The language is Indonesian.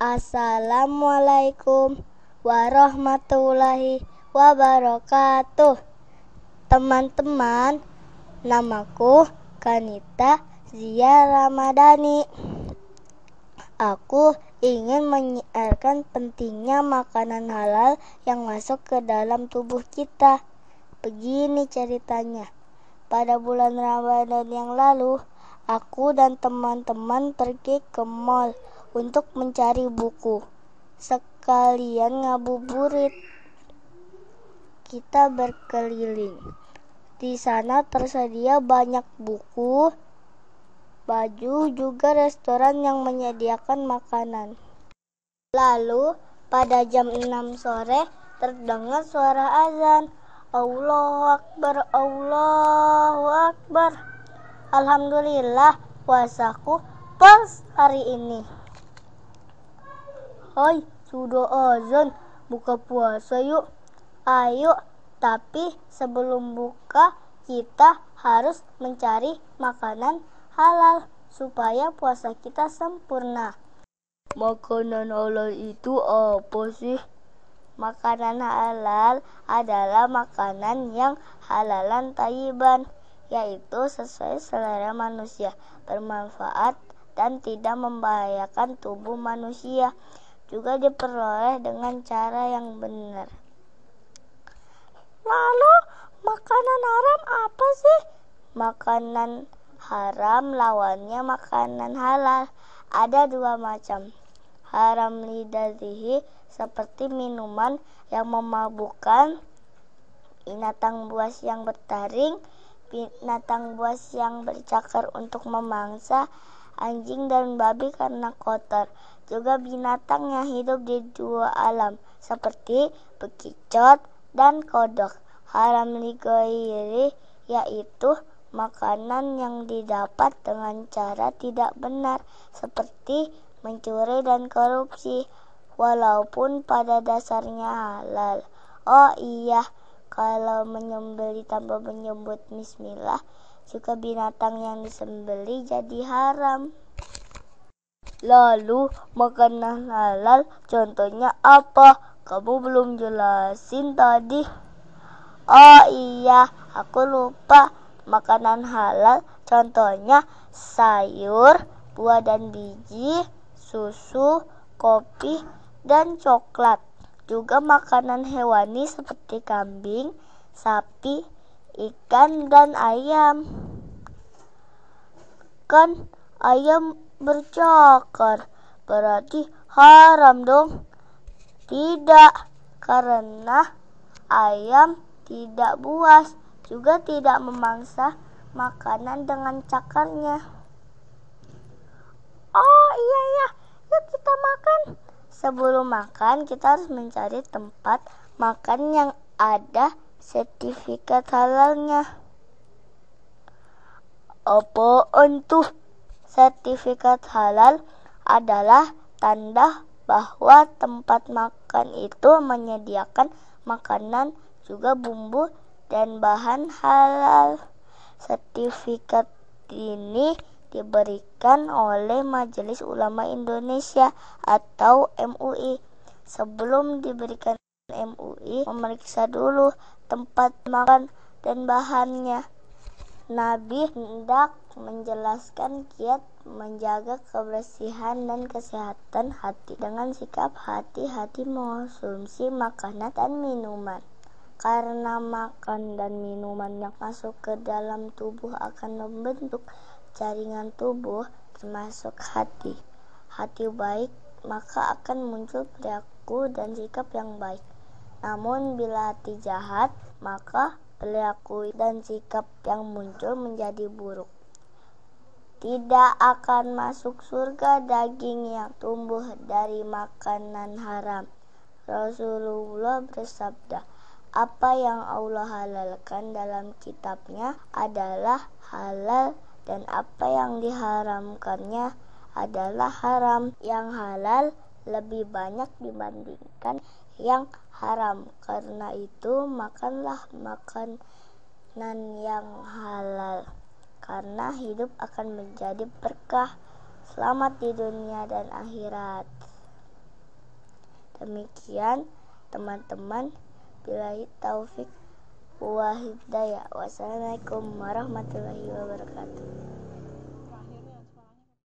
Assalamualaikum warahmatullahi wabarakatuh. Teman-teman, namaku Kanita Zia Ramadhani. Aku ingin menyiarkan pentingnya makanan halal yang masuk ke dalam tubuh kita. Begini ceritanya. Pada bulan Ramadan yang lalu, aku dan teman-teman pergi ke mall untuk mencari buku. Sekalian ngabuburit. Kita berkeliling. Di sana tersedia banyak buku, baju, juga restoran yang menyediakan makanan. Lalu, pada jam 6 sore terdengar suara azan. Allahu Akbar, Allahu Akbar. Alhamdulillah puasaku pas hari ini. Hai, sudah azan, buka puasa yuk. Ayo, tapi sebelum buka kita harus mencari makanan halal supaya puasa kita sempurna. Makanan halal itu apa sih? Makanan halal adalah makanan yang halalan tayiban, yaitu sesuai selera manusia, bermanfaat dan tidak membahayakan tubuh manusia juga diperoleh dengan cara yang benar. Lalu, makanan haram apa sih? Makanan haram lawannya makanan halal. Ada dua macam. Haram lidazihi seperti minuman yang memabukkan, binatang buas yang bertaring, binatang buas yang bercakar untuk memangsa, anjing dan babi karena kotor. Juga binatang yang hidup di dua alam seperti bekicot dan kodok. Haram ligoiri yaitu makanan yang didapat dengan cara tidak benar seperti mencuri dan korupsi walaupun pada dasarnya halal. Oh iya, kalau menyembeli tanpa menyebut bismillah Suka binatang yang disembeli jadi haram. Lalu makanan halal contohnya apa? Kamu belum jelasin tadi. Oh iya, aku lupa. Makanan halal contohnya sayur, buah dan biji, susu, kopi, dan coklat. Juga makanan hewani seperti kambing, sapi, ikan dan ayam. Kan ayam bercakar, berarti haram dong. Tidak, karena ayam tidak buas, juga tidak memangsa makanan dengan cakarnya. Oh iya iya, yuk kita makan. Sebelum makan, kita harus mencari tempat makan yang ada sertifikat halalnya. apa untuk Sertifikat halal adalah tanda bahwa tempat makan itu menyediakan makanan juga bumbu dan bahan halal. Sertifikat ini diberikan oleh Majelis Ulama Indonesia atau MUI sebelum diberikan MUI memeriksa dulu tempat makan dan bahannya. Nabi hendak menjelaskan kiat menjaga kebersihan dan kesehatan hati dengan sikap hati-hati mengonsumsi makanan dan minuman. Karena makan dan minuman yang masuk ke dalam tubuh akan membentuk jaringan tubuh termasuk hati. Hati baik maka akan muncul perilaku dan sikap yang baik. Namun bila hati jahat, maka perilaku dan sikap yang muncul menjadi buruk. Tidak akan masuk surga daging yang tumbuh dari makanan haram. Rasulullah bersabda, apa yang Allah halalkan dalam kitabnya adalah halal dan apa yang diharamkannya adalah haram. Yang halal lebih banyak dibandingkan yang haram. Karena itu, makanlah makanan yang halal, karena hidup akan menjadi berkah, selamat di dunia dan akhirat. Demikian, teman-teman, bila taufik wa hidayah. Wassalamualaikum warahmatullahi wabarakatuh.